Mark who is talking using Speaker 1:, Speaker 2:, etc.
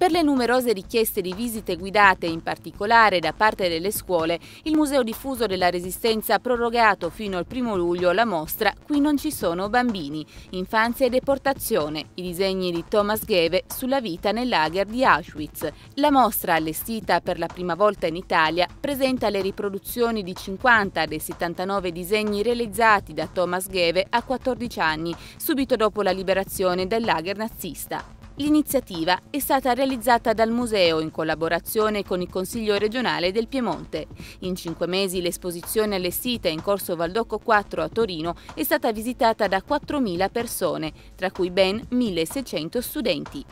Speaker 1: Per le numerose richieste di visite guidate, in particolare da parte delle scuole, il Museo Diffuso della Resistenza ha prorogato fino al 1 luglio la mostra Qui non ci sono bambini, infanzia e deportazione, i disegni di Thomas Gheve sulla vita nel lager di Auschwitz. La mostra, allestita per la prima volta in Italia, presenta le riproduzioni di 50 dei 79 disegni realizzati da Thomas Gheve a 14 anni, subito dopo la liberazione del lager nazista. L'iniziativa è stata realizzata dal museo in collaborazione con il Consiglio regionale del Piemonte. In cinque mesi l'esposizione allestita in corso Valdocco 4 a Torino è stata visitata da 4.000 persone, tra cui ben 1.600 studenti.